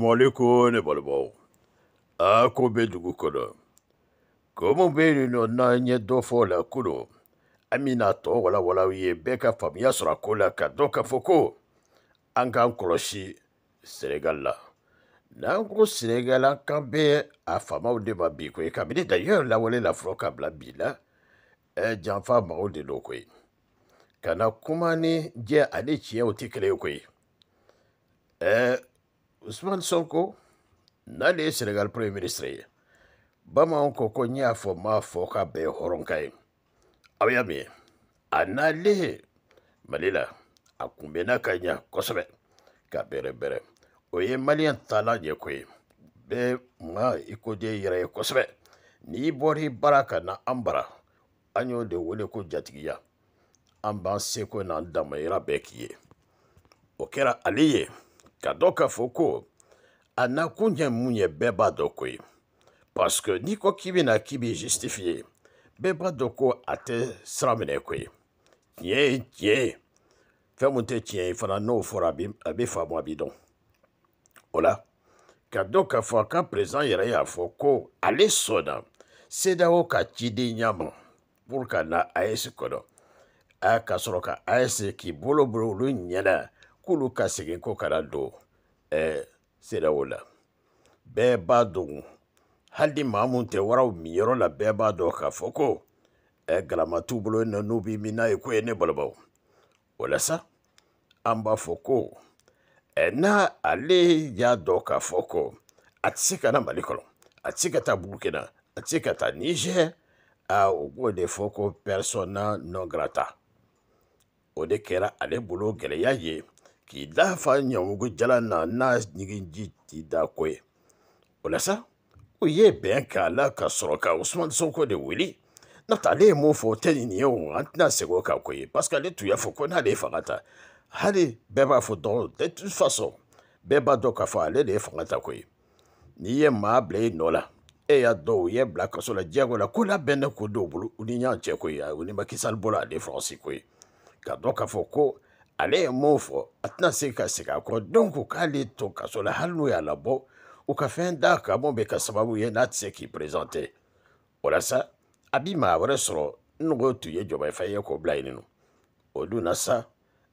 Assalamualaikum ne balimaw a ko bɛ dugu kɔnɔ ko min bɛ yen nɔ n'an ye dɔ fɔ o la kunun an bɛna tɔ walawala aw ye bɛɛ ka faamuya la ka dɔn k'a fɔ ko an k'an kɔlɔsi Sénégal la n'an ko Sénégal an kan bɛ a faamaw de ma bi koyi kabini d'ailleurs lawale la fɔlɔ ka bi la ɛ janfa maaw de don koyi kana kumani ni jɛ ani tiɲɛ o tɛ kelen ye koyi usman sonko n'ale ye senegal premier ministre ye bamananw ko ko n y'a fɔ n m'a fɔ ka bɛɛ hɔrɔnka ye aw y'a min ye a n'ale mali la a kunbɛnna ka ɲa kosɛbɛ ka bɛrɛbɛrɛ o ye maliyɛn taala ɲɛ ko ye bɛɛ ma i koje yɛrɛ ye kosɛbɛ n'i bɔr'i bara ka na an bara an y'o de wele ko jatigiya an b'an seko n'an damayira bɛɛ k'i ye o kɛra ale ye Ka dɔ k'a fɔ ko a nakun ye mun ye bɛɛ b'a dɔ koyi paske n'i ko k'i bɛna k'i b'i justifier bɛɛ b'a dɔn ko a tɛ sira minɛ koyi tiɲɛ ye tiɲɛ ye fɛn min tɛ tiɲɛ ye fana n'o fɔra a bɛ faamu a bɛ dɔn o la ka dɔ k'a fɔ a ka perezan yɛrɛ y'a fɔ ko ale sɔnna sedaw ka cidenya ma pour que na AES kɔnɔ a ka sɔrɔ ka AES k'i bolo bolo olu ɲɛna k'olu ka segin ko kana don ɛɛ sedaw la bɛɛ b'a dɔn hali ni maa mun tɛ waraw miyɔrɔ la bɛɛ b'a dɔn k'a fɔ ko ɛ galama t'u bolo na n'u b'i min n'a ye ko ye ne balimaw o sa an b'a fɔ ko ɛ n'a ale y'a dɔn k'a fɔ ko a tɛ se ka na mali kɔnɔ a tɛ se ka taa burukina a tɛ se ka taa nizɛri a o b'o de fɔ ko pɛrisɔn na nɔ o de kɛra ale bolo gɛlɛya ye k'i da fa ɲɛwogo jalan na n'a ɲiginji t'i da ko ye o la sa u ye bɛn k'a la ka sɔrɔ ka usumani sonko de wuli n'o tɛ ale ye mun fɔ o tɛ nin ye o an tɛna segin o kan ko ye parce que ale tun y'a fɔ ko n'ale ye fanga ta hali bɛɛ b'a fɔ dɔn de toute façon bɛɛ b'a dɔn k'a fɔ ale de ye fanga ta ko ye n'i ye maa bila i nɔ la e y'a dɔn u ye bila kaso la diyago la ko labɛn ne ko dɔw bolo u ni ɲɔgɔn cɛ ko ye u ni makisali bɔra ale faransi ko ye ka dɔn k'a fɔ ko ale ye mun fɔ a tɛna se ka segin a kɔ donc k'ale to kaso la hali n'u y'a labɔ u ka fɛn d'a kan mun bɛ kɛ sababu ye n'a tɛ se k'i perezante o la sa a bi maa wɛrɛ sɔrɔ n'o tun ye jɔnmayafa ye k'o bila yen nɔ o dun na sa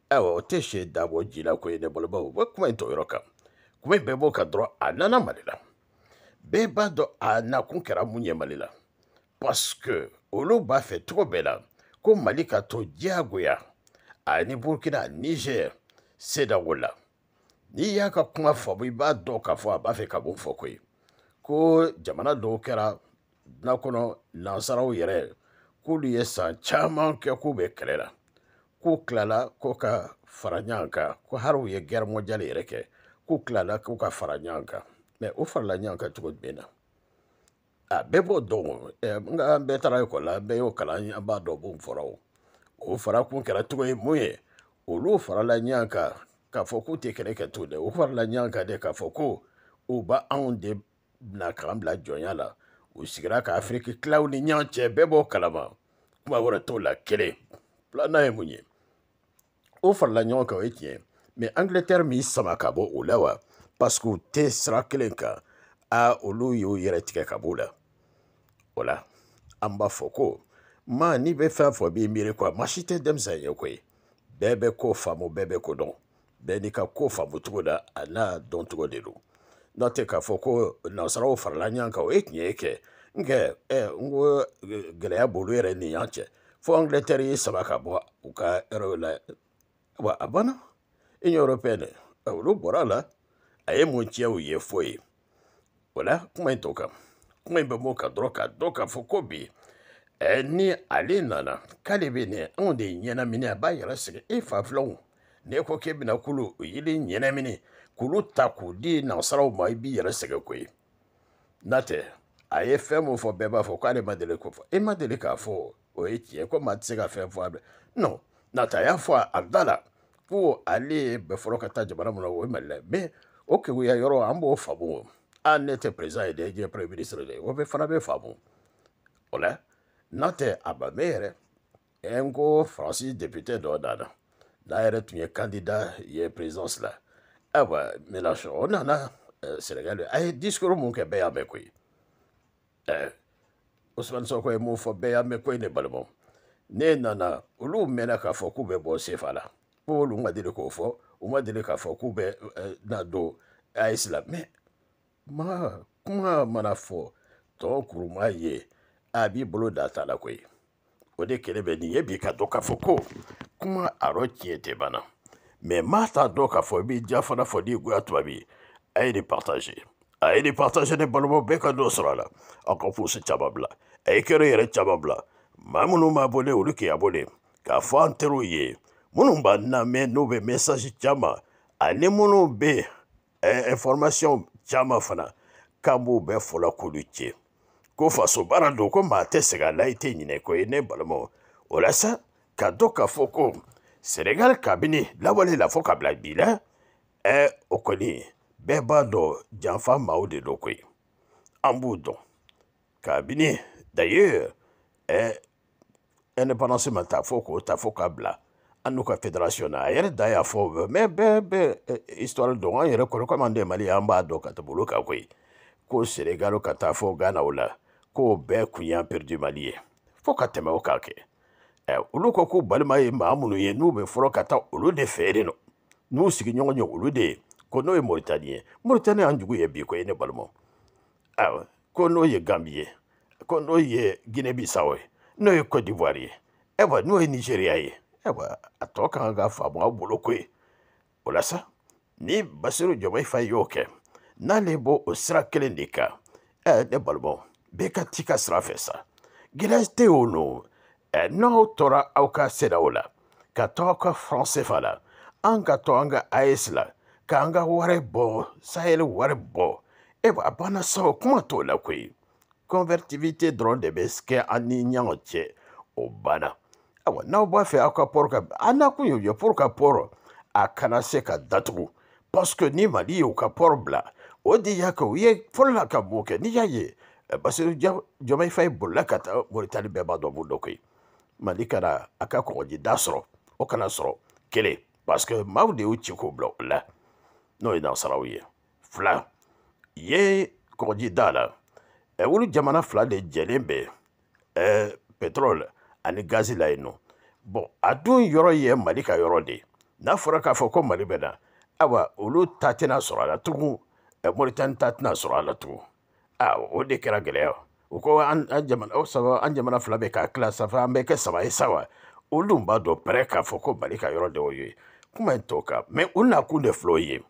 ayiwa o tɛ se dabɔ ji la ko ye ne bolobaw o kuma in t'o yɔrɔ kan kuma in bɛɛ b'o kan dɔrɔn a nana mali la bɛɛ b'a dɔn a nakun kɛra mun ye mali la parce que olu b'a fɛ cogo bɛɛ la ko mali ka to diyagoya ani burkina niger sedawo la n'i y'a ka kuma faamu i b'a dɔn k'a fɔ a b'a fɛ ka mun fɔ koyi ko jamana dɔw kɛra duna kɔnɔ nansaraw yɛrɛ k'olu ye san caman kɛ k'u bɛ kɛlɛ la k'u tilala ko ka fara ɲɔgɔn kan ko hali u ye gɛrɛ yɛrɛ kɛ k'u tilala k'u ka fara ɲɔgɔn kan mɛ o farala ɲɔgɔn kan cogo jumɛn na a bɛɛ b'o dɔn o nka an bɛɛ taara ekɔli la an bɛɛ y'o kalan an b'a dɔn mun fɔra o o fara kun kɛra tɔgɔ ye mun ye olu farala ɲɔgɔn kan k'a fɔ k'u tɛ kɛlɛ kɛ tun dɛ u farala ɲɔgɔn kan dɛ k'a fɔ ko u ba anw de na k'an bila jɔnya la u sigira ka afiriki tilaw ni ɲɔgɔn cɛ bɛɛ b'o kalama kuma wɛrɛ t'o la kelen filanan ye mun ye o farala ɲɔgɔn kan o ye tiɲɛ mɛ angleterre m'i sama ka bɔ o la wa parce que u tɛ sira kelen kan a olu y'u yɛrɛ tigɛ ka b'o la o la an b'a fɔ ko maa n'i bɛ fɛn fɔ b'i miiri kuwa maa si tɛ denmisɛn ye koyi bɛɛ bɛ ko faamu bɛɛ bɛ ko dɔn bɛɛ n'i ka ko faamu cogo la a n'a dɔn cogo de don n'o tɛ k'a fɔ ko nansaraw farala ɲɔgɔn kan o ye tiɲɛ ye kɛ nkɛ ɛ n ko gɛlɛya b'olu yɛrɛ ni ɲɔgɔn cɛ fo angleterre y'i sama ka bɔ u ka yɔrɔw la wa a banna union européenne olu bɔra a la a ye mun tiɲɛ u ye foyi o la kuma in t'o kan kuma in bɛ mun kan dɔrɔn k'a dɔn k'a fɔ ko bi ni ale nana k'ale bɛ nin anw de ɲɛnamini a b'a yɛrɛ sigi e fa filanw n'e ko k'e bɛna kulu o yiri ɲɛnamini k'olu ta k'o di nansaraw ma i b'i yɛrɛ sɛgɛn koyi n'a tɛ a ye fɛn min fɔ bɛɛ b'a fɔ k'ale ma deli k'o fɔ e ma deli k'a fɔ o ye tiɲɛ ko maa tɛ se ka fɛn fɔ a bɛ non n'a tɛ a y'a fɔ a da la ko ale ye fɔlɔ ka taa jamana mun na o ye mali la ye mais o keguya yɔrɔ an b'o faamu o ne tɛ président ye dɛ e ye premier ministre de ye o bɛ fana bɛ faamu o la. Note Abamehere, un Francis député d'Onana, là, il est candidat, il est présence là. Ah bah, mais là, Onana, eh, Sénégal, il discours mon Québec à Mekoui. Eh, Ousmane Soko est mon fobé à Mekoui, ne balbon. Ne nana, olu mena ka fɔ k'u bɛ bɔ sefa la. Ko olu eh, ma deli k'o fɔ, u ma deli k'a fɔ k'u bɛ na don AES la. Mais, ma, kuma mana fɔ, tɔn kuruma ye. a b'i bolo da ta la koyi o de kɛlɛ bɛ nin ye bi ka dɔn k'a fɔ ko kuma arɔ tiɲɛ tɛ banna mɛ maa t'a dɔn k'a fɔ i b'i ja fana fɔ n'i goya tuma min a ye nin partage a ye nin partage ne balimaw bɛɛ ka dɔ sɔrɔ a la aw ka furusi caman bila a ye kɛra yɛrɛ caman bila maa minnu b'a bɔ ne olu k'i a bɔ ne k'a fɔ an teriw ye minnu b'a namɛn n'u bɛ message caman ani minnu bɛ information caman fana k'an b'u bɛɛ fɔla k'olu tiɲɛ ko faso baara don ko maa tɛ sɛgɛn a la i tɛ ɲinɛ ko ye ne balimaw o sa ka dɔn k'a fɔ ko senegal kabini lawale la fo ka bila bi la ɛ e, o kɔni bɛɛ b'a dɔn janfa maaw de don koyi an b'u dɔn kabini d'ailleurs ɛ e, indépendance ma ta fo k'o ta fo ka bila an n'u ka fédération na a yɛrɛ da y'a fɔ mais bɛɛ bɛ histoire e, dɔn an yɛrɛ kɔni komi an tɛ mali an b'a dɔn ka tɛmɛ olu kan koyi ko senegal ka taa fɔ ghana o la k'o bɛɛ kun y'an perdu mali ye fo ka tɛmɛ o kan kɛ olu ko k'u balima ye maa minnu ye n'u bɛ fɔlɔ ka taa olu de fɛ nɔ n'u sigiɲɔgɔn ye olu de ye ko n'o ye moritani ye moritani y'an jugu ye bi ko ye ne balimaw ayiwa ko n'o ye ganbi ye ko n'o ye guinée bissau ye n'o ye cote d'ivoire ye ayiwa n'o ye nigeriya ye ayiwa a tɔ ka kan ka faamu aw bolo ko ye o la sa ni basiru jɔnmayifa y'o kɛ n'ale b'o o sira kelen de kan ɛ ne balimaw bɛɛ e ka t'i ka sira fɛ sa gɛlɛya tɛ o no n'aw tɔra aw ka sedaw la ka to aw ka faransi fa la an ka to an ka as la k'an ka wari bɔ sahɛli wari bɔ e a banna sa o kuma t'o la koyi convertivité dɔrɔn de bɛ kɛ an ni ɲɔgɔn cɛ o banna ayiwa n'aw b'a fɛ aw ka pɔrɔ ka a n'a kun y'o ye pour ka pɔrɔ a kana se ka datugu parce que ni mali y'o ka pɔrɔ bila o de y'a kɛ u ye fɔlɔ la ka mun kɛ n'i y'a ye parce que jɔnma ifa ye bolila ka taa moritani bɛɛ b'a dɔn mun dɔ koyi mali kana a ka kɔgɔjida sɔrɔ o kana sɔrɔ kelen parce que maaw de y'u ci k'o bila o la n'o ye nansaraw ye fila ye kɔgɔji da la ɛ olu jamana fila de jɛlen bɛ ɛ pétrole ani gazi la yen nɔ bon a dun yɔrɔ ye mali ka yɔrɔ de ye n'a fɔra k'a fɔ ko mali bɛ na ayiwa olu ta tɛna sɔrɔ a la tugun moritani ta tɛna sɔrɔ a la tugun. Ah, o de kɛra gɛlɛya u ko an jamana o saba an jamana fila bɛ k'a tila sanfɛ an bɛ kɛ saba ye sawa olu dun b'a dɔn pɛrɛ k'a fɔ ko mali ka yɔrɔ de o ye kuma in t'o kan mɛ u nakun de filɛ o ye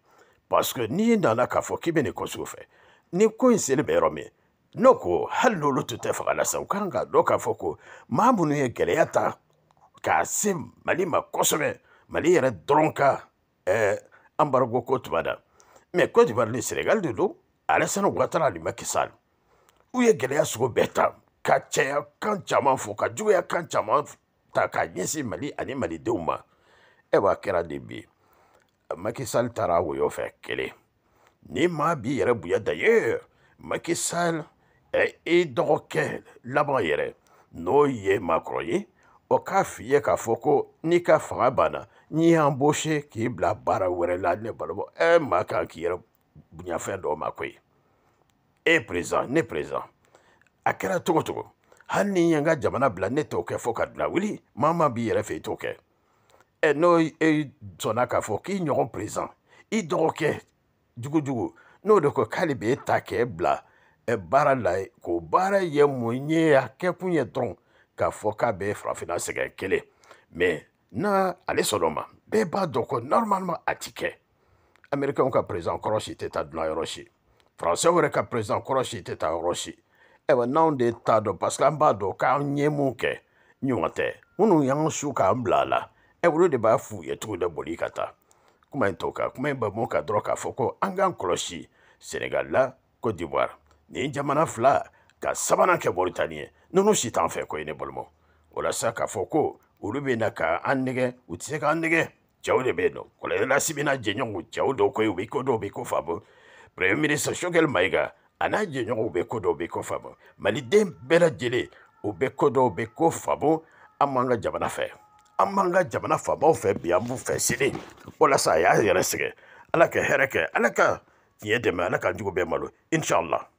parce que n'i nana k'a fɔ k'i bɛ nin ko sugu fɛ ni ko in seli bɛ yɔrɔ min n'o ko hali n'olu tun tɛ faga la sa u kan k'a dɔn k'a fɔ ko maa minnu ye gɛlɛya ta k'a se mali ma kosɛbɛ mali yɛrɛ dɔrɔn ka ɛɛ anbarago ko tuma da mɛ cote d'ivoire ni sénégal de don ale sani watara alimaki sali u ye gɛlɛya sugu bɛɛ ta ka cɛya kan caman fɔ ka juguya kan caman ta k'a ɲɛsin mali ani malidenw ma ɛ e b'a kɛra de bi maki taara a woyɔ fɛ kelen ni maa b'i yɛrɛ bonya da ye maki ɛ e, i e dɔgɔkɛ laban yɛrɛ n'o ye maakɔrɔ ye o k'a f'i ye k'a fɔ ko n'i ka fanga banna n'i y'an bose k'i bila baara wɛrɛ la ne balima ɛ maa kan k'i yɛrɛ bonyafɛn dɔw ma koyi e eh, ye perezan ne perezan a kɛra togo togo hali ni ye n ka jamana bila ne t'o kɛ fo ka duna wuli maa maa b'i yɛrɛ fɛ i t'o kɛ ɛ n'o e sɔnna k'a fɔ k'i ɲɔgɔn perezan i dɔgɔkɛ jugujugu n'o de ko k'ale bɛ e ta k'e bila baara la k'o baara ye mun ye a kɛkun ye dɔrɔn k'a fɔ k'a bɛ farafinna sɛgɛn kelen mɛ na ale sɔnna o ma bɛɛ b'a dɔn ko normalement a ti kɛ amerikɛnw ka president kɔrɔ si tɛ taa dunan yɔrɔ si faransɛw yɛrɛ ka president kɔrɔ si tɛ taa yɔrɔ si ayiwa n'anw de t'a dɔn parce que an b'a dɔn k'an ɲɛ mun kɛ ɲɔgɔn tɛ minnu y'an su k'an bila a la ayiwa olu de b'a f'u ye tugu de boli ka taa kuma in t'o kan kuma in bɛ mun kan dɔrɔn k'a fɔ ko an k'an kɔlɔsi senegal la cote d'ivoire nin jamana fila ka sabanan kɛ moritani ye ninnu si t'an fɛ ko ye ne balimaw o la sa k'a fɔ ko olu bɛ na ka an nɛgɛ u tɛ se k'an nɛgɛ cɛw de bɛ yen nɔ kɔlɔsi bɛ n'a jɛɲɔgɔnw cɛw dɔw ko ye u bɛ ko dɔw bɛ ko faamu premier ministre sokɛli mayiga a n'a jɛɲɔgɔnw bɛ ko dɔw bɛ ko faamu maliden bɛɛ lajɛlen u bɛ ko dɔw bɛ ko faamu an b'an ka jamana fɛ an b'an ka jamana faamaw fɛ bi an b'u fɛ sini walasa a y'a yɛrɛ sɛgɛn ala ka hɛrɛ kɛ ala ka tiɲɛ dɛmɛ ala ka jugu bɛɛ malo inshallah